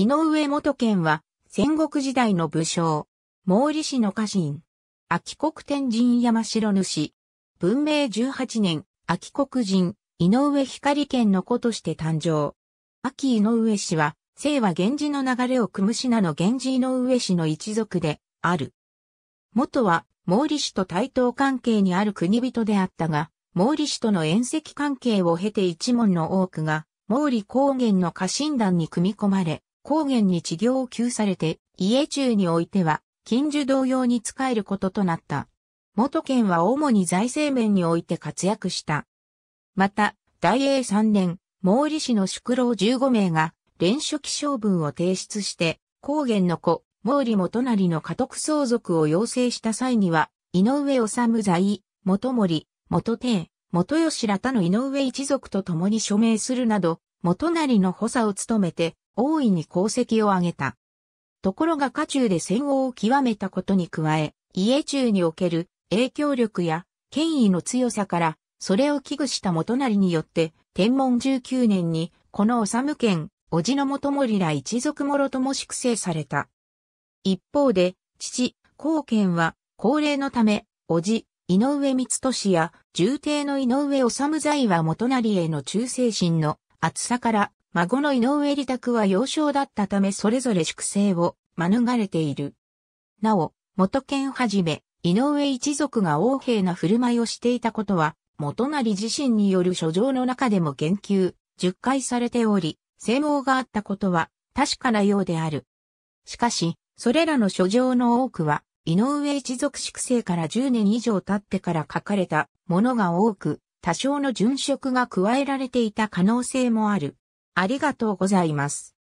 井上元賢は、戦国時代の武将、毛利氏の家臣、秋国天神山城主、文明18年、秋国人、井上光県の子として誕生。秋井上氏は、姓は源氏の流れを組む品の源氏井上氏の一族で、ある。元は、毛利氏と対等関係にある国人であったが、毛利氏との縁石関係を経て一門の多くが、毛利高原の家臣団に組み込まれ、高原に治療を給されて、家中においては、近所同様に仕えることとなった。元県は主に財政面において活躍した。また、大英3年、毛利氏の宿老15名が、連署記承文を提出して、高原の子、毛利元成の家督相続を要請した際には、井上治在、元森、元天、元吉ら他の井上一族と共に署名するなど、元成の補佐を務めて、大いに功績を挙げた。ところが家中で戦後を極めたことに加え、家中における影響力や権威の強さから、それを危惧した元就によって、天文19年に、この修県、叔父の元森ら一族もろとも粛清された。一方で、父、孝健は、高齢のため、叔父、井上光俊や、重帝の井上修財は元就への忠誠心の厚さから、孫の井上利拓は幼少だったためそれぞれ粛清を免れている。なお、元剣はじめ、井上一族が横兵な振る舞いをしていたことは、元成自身による書状の中でも言及、十回されており、正門があったことは確かなようである。しかし、それらの書状の多くは、井上一族粛清から10年以上経ってから書かれたものが多く、多少の殉職が加えられていた可能性もある。ありがとうございます。